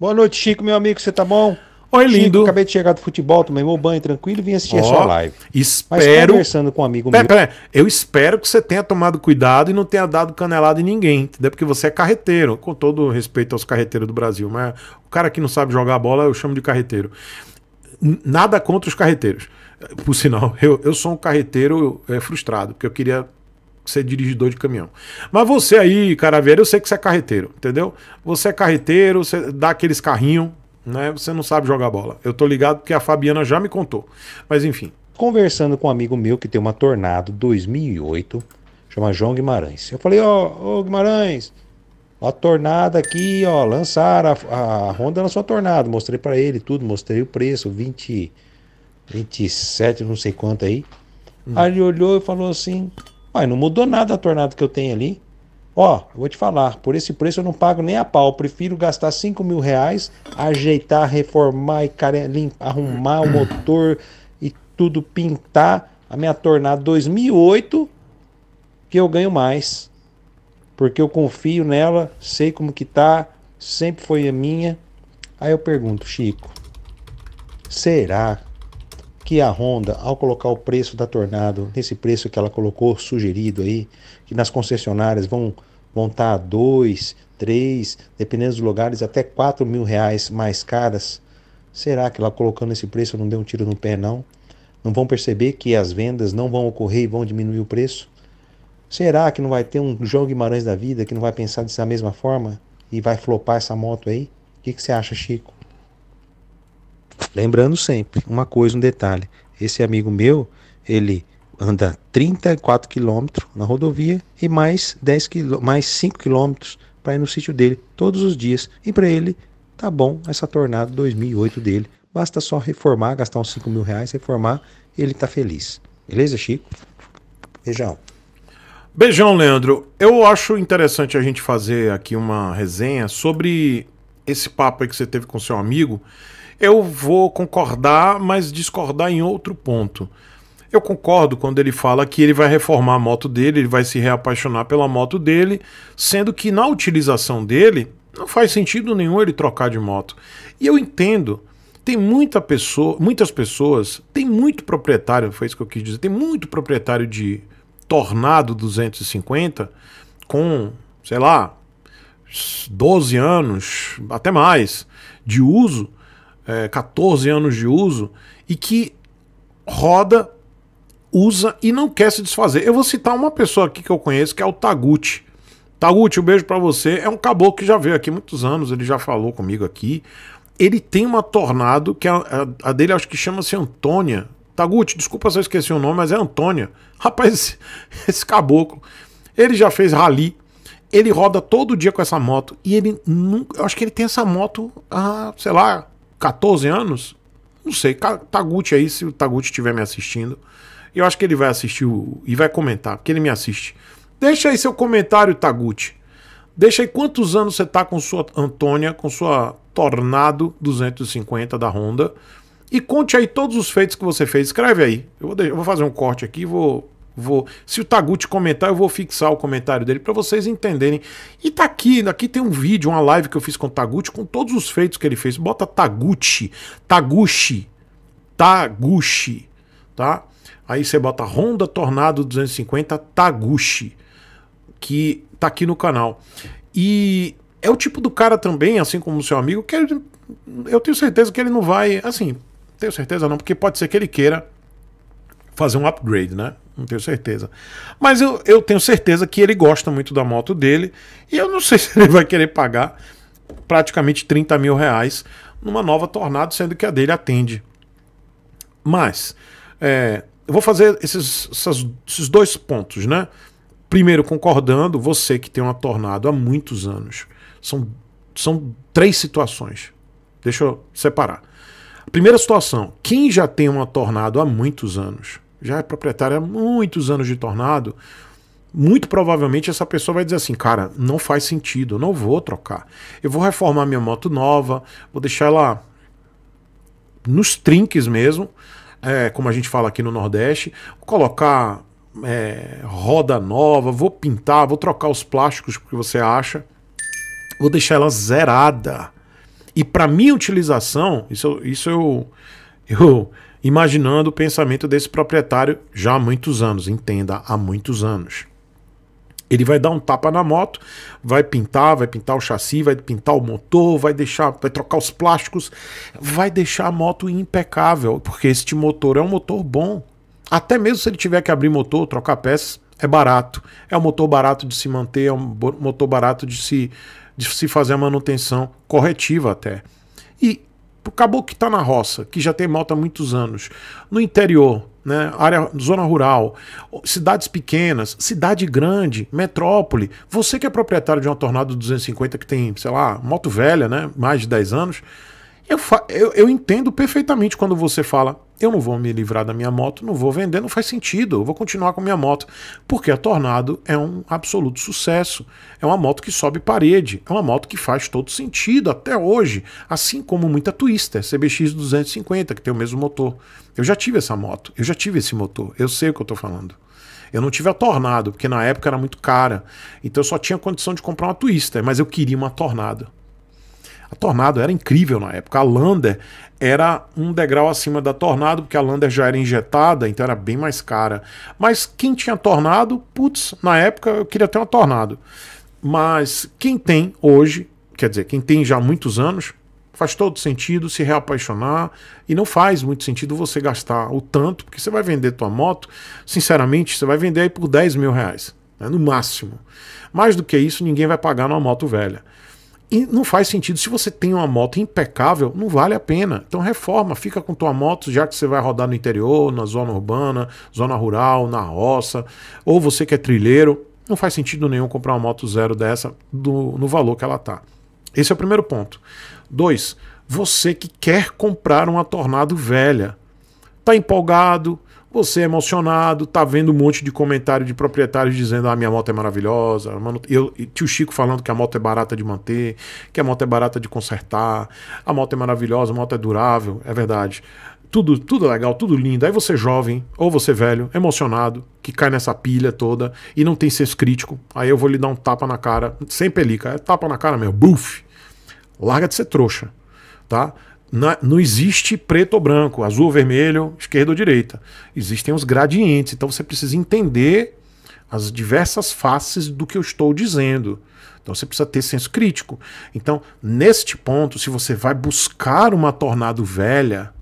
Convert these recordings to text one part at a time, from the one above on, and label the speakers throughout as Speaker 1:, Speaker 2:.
Speaker 1: Boa noite, Chico, meu amigo, você tá bom? Oi, Chico, lindo. acabei de chegar do futebol, tomei meu banho tranquilo
Speaker 2: e vim assistir oh, a sua live. Espero. Mas conversando com um amigo pera, meu. Pera, eu espero que você tenha tomado cuidado e não tenha dado canelada em ninguém, entendeu? Porque você é carreteiro, com todo respeito aos carreteiros do Brasil. Mas o cara que não sabe jogar bola, eu chamo de carreteiro. Nada contra os carreteiros. Por sinal, eu, eu sou um carreteiro é, frustrado, porque eu queria ser você é dirigidor de caminhão. Mas você aí, caraveiro, eu sei que você é carreteiro, entendeu? Você é carreteiro, você dá aqueles carrinhos, né? Você não sabe jogar bola. Eu tô ligado porque a Fabiana já me contou. Mas enfim. Conversando com um amigo meu que tem uma Tornado 2008, chama João
Speaker 1: Guimarães. Eu falei, ó, oh, Guimarães, a Tornado aqui, ó, lançaram, a, a Honda na sua Tornado. Mostrei para ele tudo, mostrei o preço, 20, 27, não sei quanto aí. Hum. Aí ele olhou e falou assim, Olha, não mudou nada a tornado que eu tenho ali. Ó, vou te falar, por esse preço eu não pago nem a pau. Prefiro gastar 5 mil reais, ajeitar, reformar e limpar, arrumar o motor e tudo pintar. A minha tornado 2008 que eu ganho mais. Porque eu confio nela, sei como que tá, sempre foi a minha. Aí eu pergunto, Chico, será que a Honda, ao colocar o preço da Tornado, nesse preço que ela colocou sugerido aí, que nas concessionárias vão montar tá dois, três, dependendo dos lugares, até quatro mil reais mais caras. Será que ela colocando esse preço não deu um tiro no pé não? Não vão perceber que as vendas não vão ocorrer e vão diminuir o preço? Será que não vai ter um João Guimarães da vida que não vai pensar dessa mesma forma e vai flopar essa moto aí? O que, que você acha, Chico? Lembrando sempre, uma coisa, um detalhe: esse amigo meu, ele anda 34 quilômetros na rodovia e mais 10 mais 5 quilômetros para ir no sítio dele todos os dias. E para ele, tá bom essa tornada 2008 dele. Basta só reformar, gastar uns 5 mil reais,
Speaker 2: reformar, ele tá feliz. Beleza, Chico? Beijão. Beijão, Leandro. Eu acho interessante a gente fazer aqui uma resenha sobre esse papo aí que você teve com seu amigo eu vou concordar, mas discordar em outro ponto. Eu concordo quando ele fala que ele vai reformar a moto dele, ele vai se reapaixonar pela moto dele, sendo que na utilização dele não faz sentido nenhum ele trocar de moto. E eu entendo. Tem muita pessoa, muitas pessoas, tem muito proprietário, foi isso que eu quis dizer, tem muito proprietário de Tornado 250 com, sei lá, 12 anos, até mais, de uso, é, 14 anos de uso e que roda, usa e não quer se desfazer. Eu vou citar uma pessoa aqui que eu conheço que é o Taguchi. Taguchi, um beijo para você. É um caboclo que já veio aqui muitos anos, ele já falou comigo aqui. Ele tem uma Tornado, que é a, a, a dele acho que chama-se Antônia. Taguchi, desculpa se eu esqueci o nome, mas é Antônia. Rapaz, esse, esse caboclo. Ele já fez rally, ele roda todo dia com essa moto e ele nunca. Eu acho que ele tem essa moto há, sei lá, 14 anos? Não sei, Taguchi aí, se o Taguchi estiver me assistindo, eu acho que ele vai assistir o, e vai comentar, porque ele me assiste. Deixa aí seu comentário, Taguchi. Deixa aí quantos anos você tá com sua Antônia, com sua Tornado 250 da Honda. E conte aí todos os feitos que você fez. Escreve aí. Eu vou, eu vou fazer um corte aqui e vou Vou. Se o Taguchi comentar, eu vou fixar o comentário dele para vocês entenderem. E tá aqui, aqui tem um vídeo, uma live que eu fiz com o Taguchi, com todos os feitos que ele fez. Bota Taguchi, Taguchi, Taguchi, tá? Aí você bota Honda Tornado 250 Taguchi, que tá aqui no canal. E é o tipo do cara também, assim como o seu amigo, que ele, eu tenho certeza que ele não vai. Assim, tenho certeza não, porque pode ser que ele queira fazer um upgrade, né? Não tenho certeza. Mas eu, eu tenho certeza que ele gosta muito da moto dele e eu não sei se ele vai querer pagar praticamente 30 mil reais numa nova Tornado, sendo que a dele atende. Mas, é, eu vou fazer esses, essas, esses dois pontos, né? Primeiro, concordando, você que tem uma Tornado há muitos anos. São, são três situações. Deixa eu separar. A primeira situação, quem já tem uma Tornado há muitos anos já é proprietário há muitos anos de Tornado, muito provavelmente essa pessoa vai dizer assim, cara, não faz sentido, eu não vou trocar. Eu vou reformar minha moto nova, vou deixar ela nos trinques mesmo, é, como a gente fala aqui no Nordeste, vou colocar é, roda nova, vou pintar, vou trocar os plásticos que você acha, vou deixar ela zerada. E para minha utilização, isso, isso eu, eu imaginando o pensamento desse proprietário já há muitos anos, entenda, há muitos anos. Ele vai dar um tapa na moto, vai pintar, vai pintar o chassi, vai pintar o motor, vai deixar, vai trocar os plásticos, vai deixar a moto impecável, porque este motor é um motor bom. Até mesmo se ele tiver que abrir motor, trocar peças, é barato. É um motor barato de se manter, é um motor barato de se, de se fazer a manutenção corretiva até. E pro caboclo que está na roça, que já tem moto há muitos anos, no interior, né, área, zona rural, cidades pequenas, cidade grande, metrópole. Você que é proprietário de uma Tornado 250 que tem, sei lá, moto velha, né, mais de 10 anos, eu, eu, eu, entendo perfeitamente quando você fala: eu não vou me livrar da minha moto, não vou vender, não faz sentido, eu vou continuar com minha moto. Porque a Tornado é um absoluto sucesso. É uma moto que sobe parede, é uma moto que faz todo sentido até hoje. Assim como muita Twister, CBX 250, que tem o mesmo motor. Eu já tive essa moto, eu já tive esse motor, eu sei o que eu estou falando. Eu não tive a Tornado, porque na época era muito cara. Então eu só tinha condição de comprar uma Twister, mas eu queria uma Tornado. A Tornado era incrível na época. A Lander era um degrau acima da Tornado, porque a Lander já era injetada, então era bem mais cara. Mas quem tinha Tornado, putz, na época eu queria ter uma Tornado. Mas quem tem hoje, quer dizer, quem tem já há muitos anos, faz todo sentido se reapaixonar e não faz muito sentido você gastar o tanto, porque você vai vender tua moto, sinceramente, você vai vender aí por 10 mil reais, né, no máximo. Mais do que isso, ninguém vai pagar numa moto velha. E não faz sentido. Se você tem uma moto impecável, não vale a pena. Então reforma, fica com tua moto, já que você vai rodar no interior, na zona urbana, zona rural, na roça, ou você que é trilheiro, não faz sentido nenhum comprar uma moto zero dessa do, no valor que ela tá. Esse é o primeiro ponto. Dois, você que quer comprar uma Tornado velha, tá empolgado, você é emocionado, tá vendo um monte de comentário de proprietários dizendo: ah, minha moto é maravilhosa. Mano, eu, tio Chico falando que a moto é barata de manter, que a moto é barata de consertar, a moto é maravilhosa, a moto é durável. É verdade. Tudo, tudo é legal, tudo lindo. Aí você é jovem, ou você é velho, emocionado, que cai nessa pilha toda e não tem senso crítico. Aí eu vou lhe dar um tapa na cara, sem pelica, é tapa na cara mesmo, buf. Larga de ser trouxa, tá? não existe preto ou branco, azul ou vermelho, esquerda ou direita. Existem os gradientes. Então você precisa entender as diversas faces do que eu estou dizendo. Então você precisa ter senso crítico. Então, neste ponto, se você vai buscar uma tornado velha,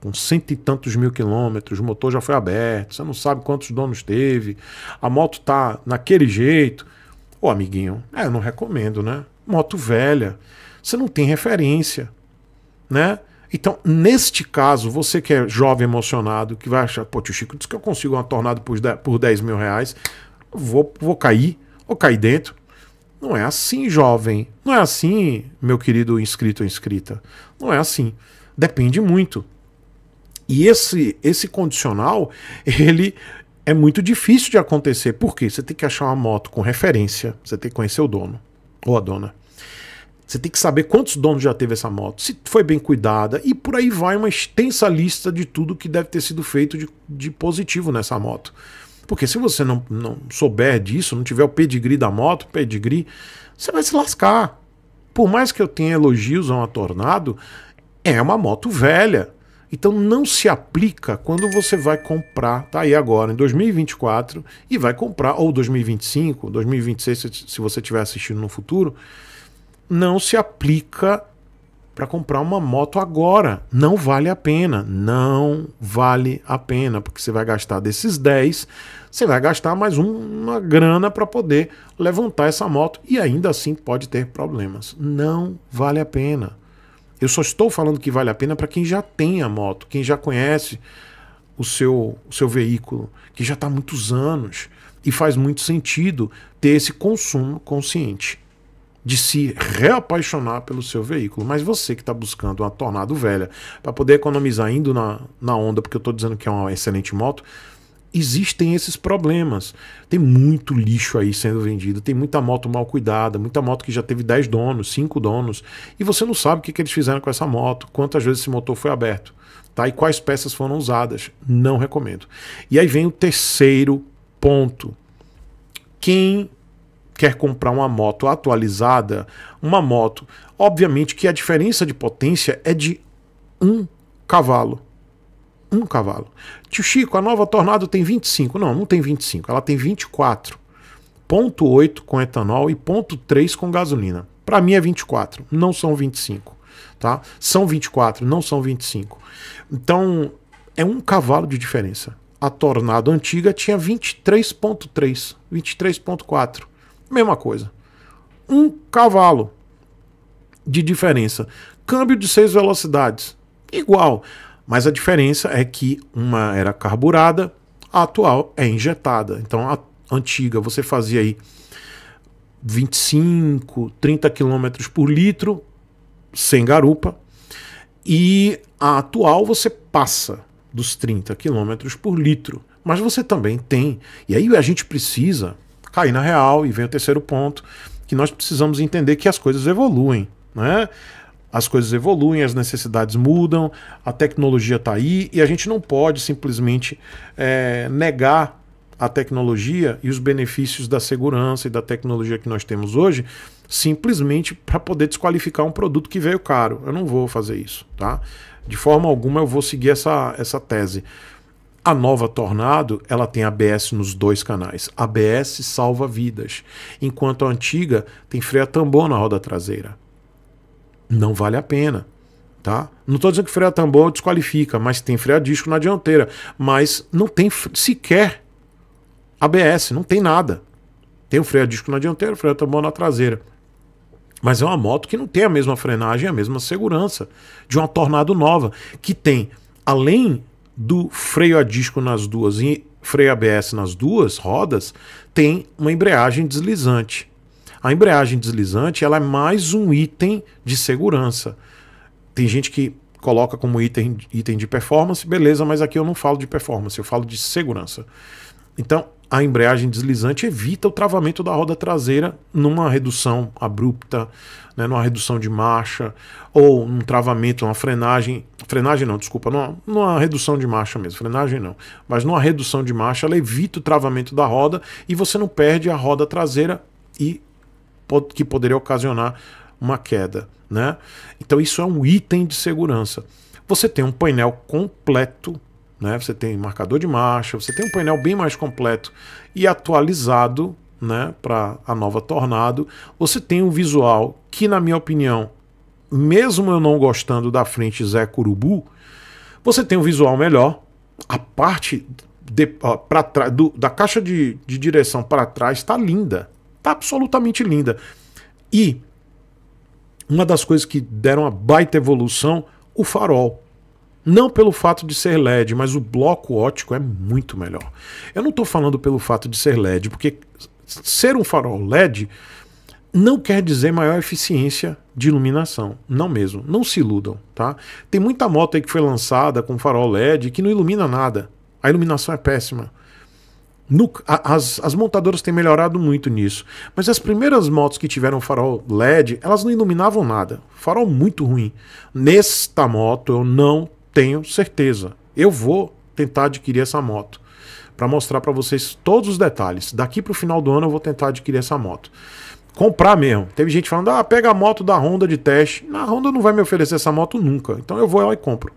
Speaker 2: com cento e tantos mil quilômetros, o motor já foi aberto, você não sabe quantos donos teve, a moto tá naquele jeito. Ô amiguinho, é, eu não recomendo, né? Moto velha, você não tem referência né? Então, neste caso, você que é jovem emocionado, que vai achar, pô, tio Chico, diz que eu consigo uma tornada por 10, por 10 mil reais, vou, vou cair, vou cair dentro. Não é assim, jovem. Não é assim, meu querido inscrito ou inscrita. Não é assim. Depende muito. E esse, esse condicional, ele é muito difícil de acontecer. Por quê? Você tem que achar uma moto com referência, você tem que conhecer o dono ou a dona. Você tem que saber quantos donos já teve essa moto, se foi bem cuidada e por aí vai uma extensa lista de tudo que deve ter sido feito de, de positivo nessa moto. Porque se você não, não souber disso, não tiver o pedigree da moto, pedigree, você vai se lascar. Por mais que eu tenha elogios a uma Tornado, é uma moto velha. Então não se aplica quando você vai comprar, tá aí agora, em 2024, e vai comprar, ou 2025, 2026, se você estiver assistindo no futuro, não se aplica para comprar uma moto agora. Não vale a pena. Não vale a pena, porque você vai gastar desses 10, você vai gastar mais um, uma grana para poder levantar essa moto e ainda assim pode ter problemas. Não vale a pena. Eu só estou falando que vale a pena para quem já tem a moto, quem já conhece o seu, o seu veículo, que já está há muitos anos e faz muito sentido ter esse consumo consciente de se reapaixonar pelo seu veículo. Mas você que está buscando uma Tornado velha para poder economizar indo na, na onda, porque eu estou dizendo que é uma excelente moto, existem esses problemas. Tem muito lixo aí sendo vendido, tem muita moto mal cuidada, muita moto que já teve 10 donos, 5 donos, e você não sabe o que, que eles fizeram com essa moto, quantas vezes esse motor foi aberto, tá? E quais peças foram usadas. Não recomendo. E aí vem o terceiro ponto. Quem quer comprar uma moto atualizada, uma moto, obviamente que a diferença de potência é de um cavalo. Um cavalo. Tio Chico, a nova Tornado tem 25. Não, não tem 25, ela tem 24.8 com etanol e 0,3 com gasolina. Para mim é 24, não são 25, tá? São 24, não são 25. Então, é um cavalo de diferença. A Tornado antiga tinha 23,3, 23,4 mesma coisa. Um cavalo de diferença. Câmbio de seis velocidades, igual. Mas a diferença é que uma era carburada, a atual é injetada. Então a antiga você fazia aí 25, 30 km por litro sem garupa e a atual você passa dos 30 km por litro. Mas você também tem, e aí a gente precisa cair na real. E vem o terceiro ponto, que nós precisamos entender que as coisas evoluem, né? As coisas evoluem, as necessidades mudam, a tecnologia está aí e a gente não pode simplesmente é, negar a tecnologia e os benefícios da segurança e da tecnologia que nós temos hoje simplesmente para poder desqualificar um produto que veio caro. Eu não vou fazer isso, tá? De forma alguma eu vou seguir essa, essa tese. A nova Tornado, ela tem ABS nos dois canais. ABS salva vidas, enquanto a antiga tem freio a tambor na roda traseira. Não vale a pena, tá? Não estou dizendo que freio a tambor desqualifica, mas tem freio a disco na dianteira, mas não tem sequer ABS, não tem nada. Tem o freio a disco na dianteira, o freio a tambor na traseira. Mas é uma moto que não tem a mesma frenagem, a mesma segurança de uma Tornado nova, que tem, além do freio a disco nas duas e freio ABS nas duas rodas tem uma embreagem deslizante. A embreagem deslizante ela é mais um item de segurança. Tem gente que coloca como item, item de performance, beleza, mas aqui eu não falo de performance, eu falo de segurança. Então, a embreagem deslizante evita o travamento da roda traseira numa redução abrupta, né, numa redução de marcha, ou um travamento, uma frenagem. Frenagem não, desculpa, numa, numa redução de marcha mesmo, frenagem não. Mas numa redução de marcha, ela evita o travamento da roda e você não perde a roda traseira e que poderia ocasionar uma queda. Né? Então, isso é um item de segurança. Você tem um painel completo né? Você tem marcador de marcha, você tem um painel bem mais completo e atualizado né, para a nova Tornado. Você tem um visual que, na minha opinião, mesmo eu não gostando da frente Zé Curubu, você tem um visual melhor. A parte de, pra trás, do, da caixa de, de direção para trás está linda. Está absolutamente linda. E uma das coisas que deram uma baita evolução, o farol. Não pelo fato de ser LED, mas o bloco ótico é muito melhor. Eu não estou falando pelo fato de ser LED, porque ser um farol LED não quer dizer maior eficiência de iluminação, não mesmo, não se iludam, tá? Tem muita moto aí que foi lançada com farol LED que não ilumina nada, a iluminação é péssima. No, as, as montadoras têm melhorado muito nisso, mas as primeiras motos que tiveram farol LED, elas não iluminavam nada, farol muito ruim. Nesta moto eu não tenho certeza. Eu vou tentar adquirir essa moto para mostrar para vocês todos os detalhes. Daqui para o final do ano eu vou tentar adquirir essa moto. Comprar mesmo. Teve gente falando: "Ah, pega a moto da Honda de teste". Na Honda não vai me oferecer essa moto nunca. Então eu vou lá e compro.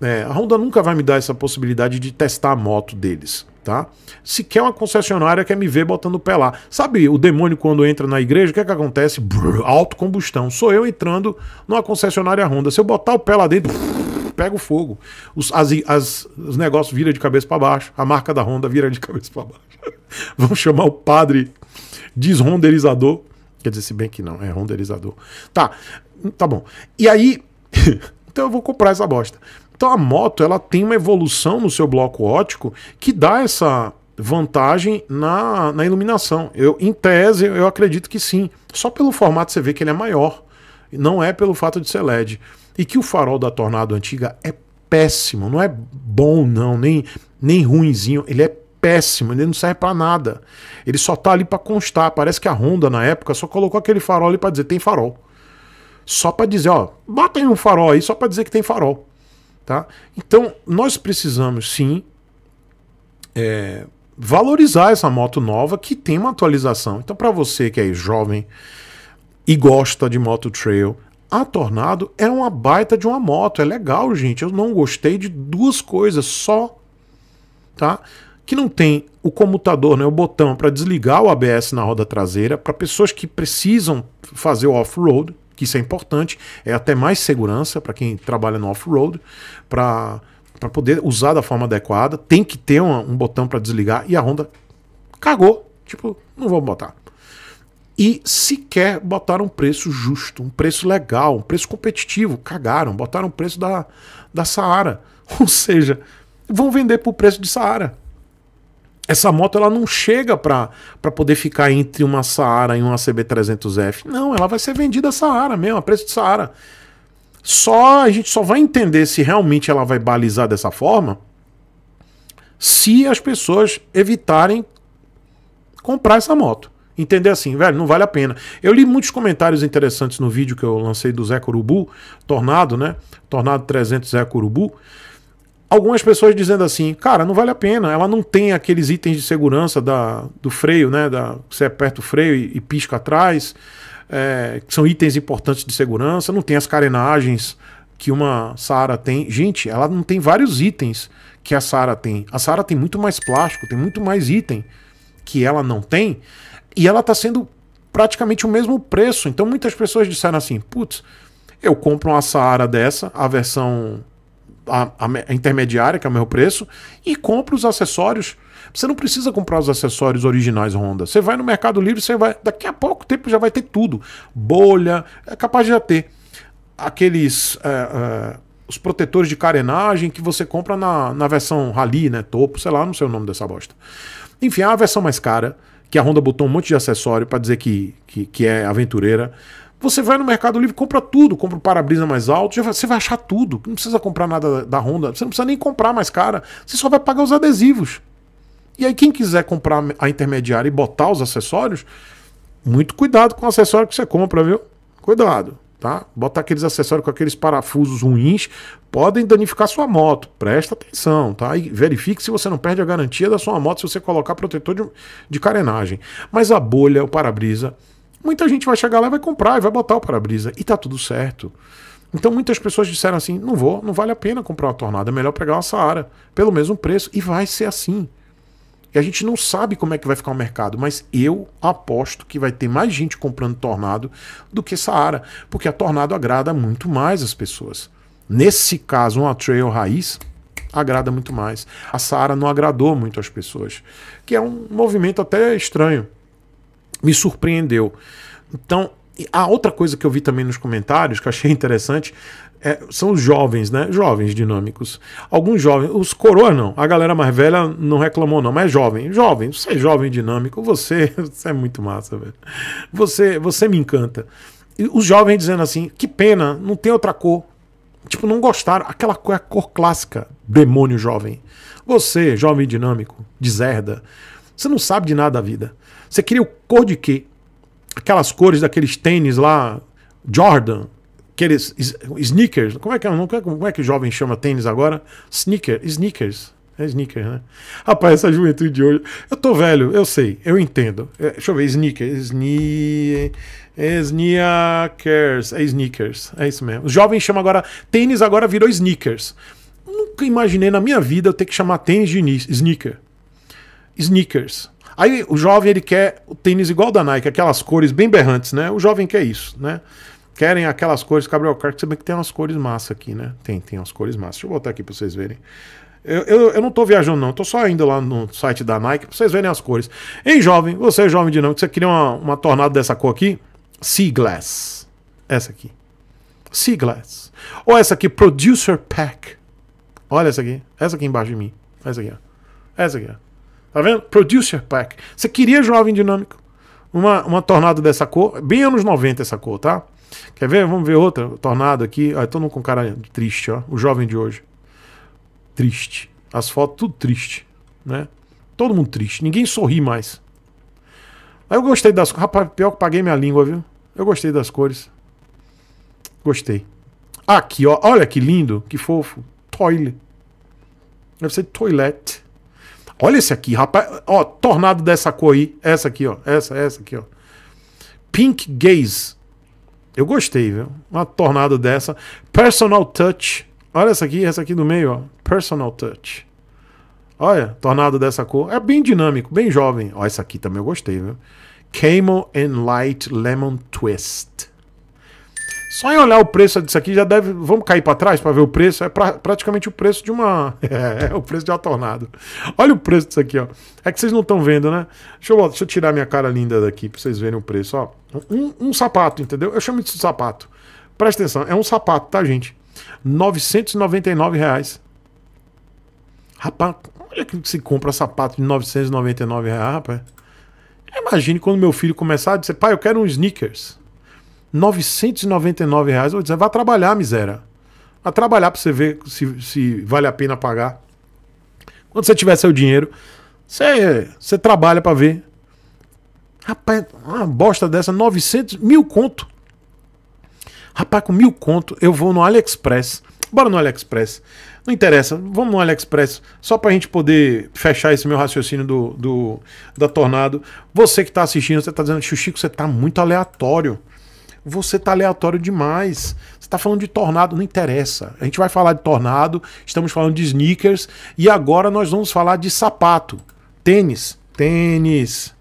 Speaker 2: É, a Honda nunca vai me dar essa possibilidade de testar a moto deles, tá? Se quer uma concessionária quer me ver botando o pé lá. Sabe o demônio quando entra na igreja, o que é que acontece? Brrr, autocombustão. Sou eu entrando numa concessionária Honda. Se eu botar o pé lá dentro, brrr, pega o fogo. Os, as, as, os negócios viram de cabeça para baixo. A marca da Honda vira de cabeça para baixo. Vão chamar o padre desronderizador. Quer dizer, se bem que não, é ronderizador. Tá, tá bom. E aí, então eu vou comprar essa bosta. Então a moto, ela tem uma evolução no seu bloco ótico que dá essa vantagem na, na iluminação. Eu, em tese, eu acredito que sim. Só pelo formato você vê que ele é maior. Não é pelo fato de ser LED e que o farol da Tornado antiga é péssimo, não é bom não, nem nem ruinzinho, ele é péssimo, ele não serve para nada. Ele só tá ali para constar, parece que a Honda na época só colocou aquele farol ali para dizer tem farol. Só para dizer, ó, bota aí um farol aí só para dizer que tem farol, tá? Então, nós precisamos sim é, valorizar essa moto nova que tem uma atualização. Então, para você que é jovem e gosta de moto trail, a Tornado é uma baita de uma moto, é legal, gente. Eu não gostei de duas coisas só, tá? Que não tem o comutador, né, o botão para desligar o ABS na roda traseira para pessoas que precisam fazer o off-road, que isso é importante, é até mais segurança para quem trabalha no off-road, para para poder usar da forma adequada, tem que ter um, um botão para desligar e a Honda cagou, tipo, não vou botar e sequer botaram um preço justo, um preço legal, um preço competitivo. Cagaram, botaram o preço da, da Saara. Ou seja, vão vender por preço de Saara. Essa moto ela não chega para poder ficar entre uma Saara e uma CB300F. Não, ela vai ser vendida Saara mesmo, a preço de Saara. Só a gente só vai entender se realmente ela vai balizar dessa forma se as pessoas evitarem comprar essa moto entender assim, velho, não vale a pena. Eu li muitos comentários interessantes no vídeo que eu lancei do Zé Corubu, Tornado, né? Tornado 300 Zé Corubu. Algumas pessoas dizendo assim, cara, não vale a pena, ela não tem aqueles itens de segurança da, do freio, né? Da, você aperta o freio e, e pisca atrás, é, que são itens importantes de segurança, não tem as carenagens que uma Saara tem. Gente, ela não tem vários itens que a Saara tem. A Saara tem muito mais plástico, tem muito mais item que ela não tem e ela está sendo praticamente o mesmo preço. Então muitas pessoas disseram assim: putz, eu compro uma Saara dessa, a versão a, a, intermediária, que é o meu preço, e compro os acessórios. Você não precisa comprar os acessórios originais Honda. Você vai no Mercado Livre, você vai. Daqui a pouco tempo já vai ter tudo. Bolha, é capaz de já ter. Aqueles. É, é, os protetores de carenagem que você compra na, na versão Rally, né? Topo, sei lá, não sei o nome dessa bosta. Enfim, é a versão mais cara que a Honda botou um monte de acessório para dizer que, que, que, é aventureira. Você vai no Mercado Livre, compra tudo, compra o para-brisa mais alto, vai, você vai achar tudo. Não precisa comprar nada da, da Honda, você não precisa nem comprar mais cara, você só vai pagar os adesivos. E aí, quem quiser comprar a intermediária e botar os acessórios, muito cuidado com o acessório que você compra, viu? Cuidado tá? Botar aqueles acessórios com aqueles parafusos ruins podem danificar sua moto. Presta atenção, tá? E verifique se você não perde a garantia da sua moto se você colocar protetor de, de carenagem. Mas a bolha, o para-brisa, muita gente vai chegar lá e vai comprar e vai botar o para-brisa e tá tudo certo. Então muitas pessoas disseram assim: "Não vou, não vale a pena comprar uma Tornado, é melhor pegar uma Saara pelo mesmo preço" e vai ser assim. E a gente não sabe como é que vai ficar o mercado, mas eu aposto que vai ter mais gente comprando Tornado do que Saara, porque a Tornado agrada muito mais as pessoas. Nesse caso, uma Trail raiz agrada muito mais. A Saara não agradou muito as pessoas, que é um movimento até estranho. Me surpreendeu. Então, a outra coisa que eu vi também nos comentários, que eu achei interessante, é, são os jovens, né? Jovens dinâmicos. Alguns jovens, os coroa não, a galera mais velha não reclamou não, mas jovem, jovem, você é jovem dinâmico, você, você é muito massa, velho. Você, você me encanta. E os jovens dizendo assim, que pena, não tem outra cor. Tipo, não gostaram. Aquela cor, é a cor clássica, demônio jovem. Você, jovem dinâmico, deserda, você não sabe de nada da vida. Você queria o cor de quê? aquelas cores daqueles tênis lá, Jordan, aqueles sneakers, como é que é, é como é que o jovem chama tênis agora? Sneaker, sneakers. É sneaker, né? Rapaz, essa juventude de hoje. Eu tô velho, eu sei, eu entendo. É, deixa eu ver, sneaker. Sne... É sneakers. É sneakers. É isso mesmo. Os jovens chamam agora. Tênis agora virou sneakers. Nunca imaginei na minha vida eu ter que chamar tênis de sneaker. Sneakers. Aí o jovem ele quer o tênis igual da Nike, aquelas cores bem berrantes, né? O jovem quer isso, né? Querem aquelas cores Gabriel Kart, você vê que tem umas cores massa aqui, né? Tem, tem umas cores massa. Deixa eu botar aqui para vocês verem. Eu, eu, eu, não tô viajando, não. tô só indo lá no site da Nike pra vocês verem as cores. Ei, jovem, você é jovem de não, que você queria uma, uma tornada dessa cor aqui? Sea Glass. Essa aqui. Sea Glass. Ou essa aqui, Producer Pack. Olha essa aqui. Essa aqui embaixo de mim. Essa aqui, ó. Essa aqui, ó. Tá vendo? Producer Pack. Você queria jovem dinâmico. Uma, uma tornado dessa cor, bem anos 90 essa cor, tá? Quer ver? Vamos ver outra tornado aqui. Ah, tô com cara triste, ó. O jovem de hoje. Triste. As fotos, tudo triste, né? Todo mundo triste. Ninguém sorri mais. Aí eu gostei das cores. Rapaz, pior que paguei minha língua, viu? Eu gostei das cores. Gostei. Aqui, ó. Olha que lindo, que fofo. toilet Deve ser toilette. Olha esse aqui, rapaz. Ó, tornado dessa cor aí. Essa aqui, ó. Essa, essa aqui, ó. Pink Gaze. Eu gostei, viu? Uma tornado dessa. Personal Touch. Olha essa aqui, essa aqui do meio, ó. Personal Touch. Olha, tornado dessa cor. É bem dinâmico, bem jovem. Ó, essa aqui também eu gostei, viu? Camel and Light Lemon Twist. Só em olhar o preço disso aqui já deve. Vamos cair para trás para ver o preço. É pra, praticamente o preço de uma. É, é, o preço de uma tornado. Olha o preço disso aqui, ó. É que vocês não estão vendo, né? Deixa eu, deixa eu tirar minha cara linda daqui para vocês verem o preço, ó. Um, um, sapato, entendeu? Eu chamo isso de sapato. Presta atenção, é um sapato, tá, gente? R$ 999. Reais. Rapaz, olha que se compra sapato de R$ 999, reais, rapaz. Imagine quando meu filho começar a dizer, pai, eu quero um sneakers. 999 reais. Eu vou dizer, vai trabalhar, miséria. Vai trabalhar para você ver se, se vale a pena pagar. Quando você tiver seu dinheiro, você, você trabalha para ver. Rapaz, uma bosta dessa, 900, mil conto. Rapaz, com mil conto, eu vou no AliExpress. Bora no AliExpress. Não interessa, vamos no AliExpress, só para a gente poder fechar esse meu raciocínio do, do da Tornado. Você que está assistindo, você está dizendo, Xuxico, você está muito aleatório você tá aleatório demais. Você tá falando de tornado, não interessa. A gente vai falar de tornado, estamos falando de sneakers e agora nós vamos falar de sapato. Tênis, tênis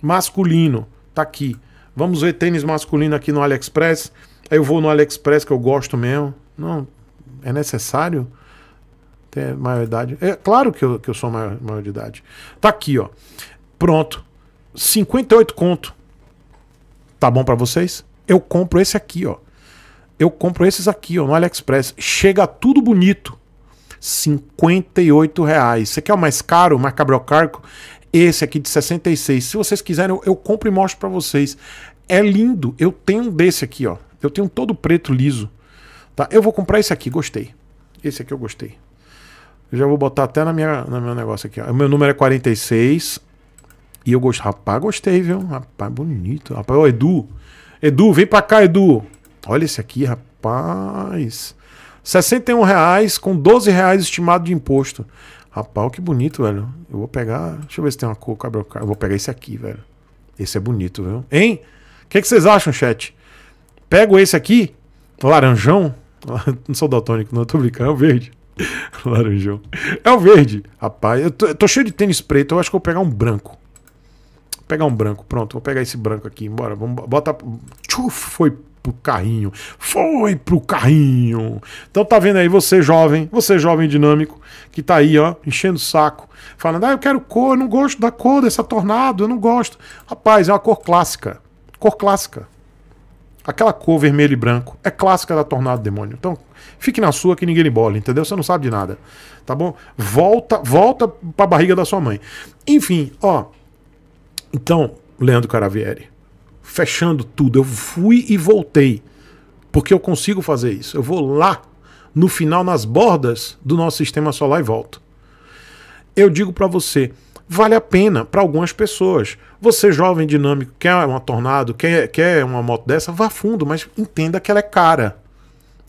Speaker 2: masculino, tá aqui. Vamos ver tênis masculino aqui no AliExpress. Aí eu vou no AliExpress que eu gosto mesmo. Não, é necessário ter maioridade. É claro que eu, que eu sou maior, maior de idade. Tá aqui, ó. Pronto. 58 conto. Tá bom para vocês? Eu compro esse aqui, ó. Eu compro esses aqui, ó, no AliExpress. Chega tudo bonito. 58 reais. Você quer o mais caro, o mais cabriocarco? Esse aqui de 66. Se vocês quiserem, eu, eu compro e mostro para vocês. É lindo. Eu tenho um desse aqui, ó. Eu tenho todo preto liso. Tá? Eu vou comprar esse aqui, gostei. Esse aqui eu gostei. Eu já vou botar até na minha, no meu negócio aqui. Ó. O meu número é 46. E eu gosto. Rapaz, gostei, viu? Rapaz, bonito. Rapaz, o Edu. Edu, vem pra cá, Edu. Olha esse aqui, rapaz. 61 reais com 12 reais estimado de imposto. Rapaz, que bonito, velho. Eu vou pegar. Deixa eu ver se tem uma cor. Eu vou pegar esse aqui, velho. Esse é bonito, viu? Hein? O que, que, vocês acham, chat? Pego esse aqui, laranjão. Não sou daltônico, não, tô brincando, é o verde. laranjão. É o verde. Rapaz, eu tô, eu tô cheio de tênis preto, eu acho que eu vou pegar um branco pegar um branco, pronto, vou pegar esse branco aqui, embora. vamos, bota. Tchuf, foi pro carrinho. Foi pro carrinho. Então tá vendo aí você jovem, você jovem dinâmico, que tá aí, ó, enchendo o saco, falando: "Ah, eu quero cor, eu não gosto da cor dessa Tornado, eu não gosto". Rapaz, é uma cor clássica. Cor clássica. Aquela cor vermelho e branco é clássica da Tornado Demônio. Então, fique na sua que ninguém lhe bola, entendeu? Você não sabe de nada. Tá bom? Volta, volta pra barriga da sua mãe. Enfim, ó, então, Leandro Caravieri, fechando tudo, eu fui e voltei, porque eu consigo fazer isso. Eu vou lá no final, nas bordas do nosso sistema solar e volto. Eu digo para você, vale a pena para algumas pessoas. Você, jovem dinâmico, quer uma tornado, quer, quer uma moto dessa, vá fundo, mas entenda que ela é cara.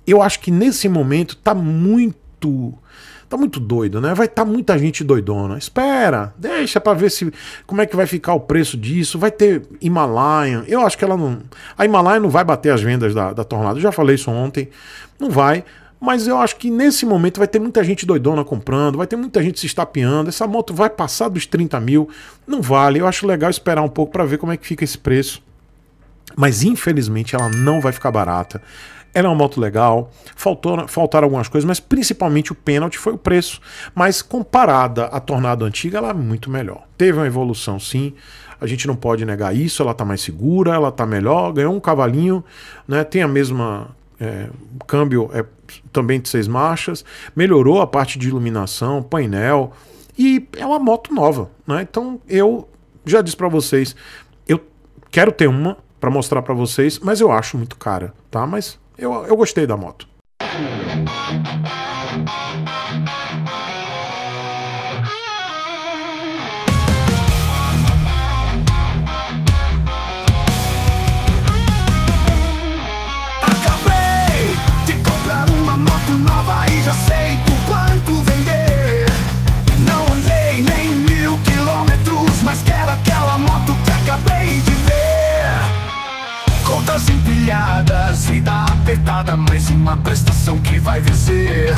Speaker 2: Eu acho que nesse momento está muito Tá muito doido, né? Vai estar tá muita gente doidona. Espera, deixa para ver se como é que vai ficar o preço disso. Vai ter Himalaia. Eu acho que ela não. A Himalaia não vai bater as vendas da, da Tornado. Eu já falei isso ontem. Não vai. Mas eu acho que nesse momento vai ter muita gente doidona comprando, vai ter muita gente se estapeando. Essa moto vai passar dos 30 mil, não vale. Eu acho legal esperar um pouco para ver como é que fica esse preço. Mas infelizmente ela não vai ficar barata. Ela é uma moto legal, faltou, faltaram algumas coisas, mas principalmente o pênalti foi o preço. Mas comparada à Tornado antiga, ela é muito melhor. Teve uma evolução, sim. A gente não pode negar isso. Ela está mais segura, ela está melhor, ganhou um cavalinho, né? Tem a mesma é, câmbio é também de seis marchas, melhorou a parte de iluminação, painel e é uma moto nova, né? Então eu já disse para vocês, eu quero ter uma para mostrar para vocês, mas eu acho muito cara, tá? Mas eu, eu gostei da moto.
Speaker 3: humilhadas Vida apertada, mas uma prestação que vai vencer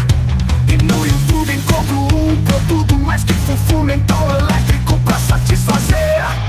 Speaker 3: E no YouTube encontro um produto mais que fofo Mental elétrico pra satisfazer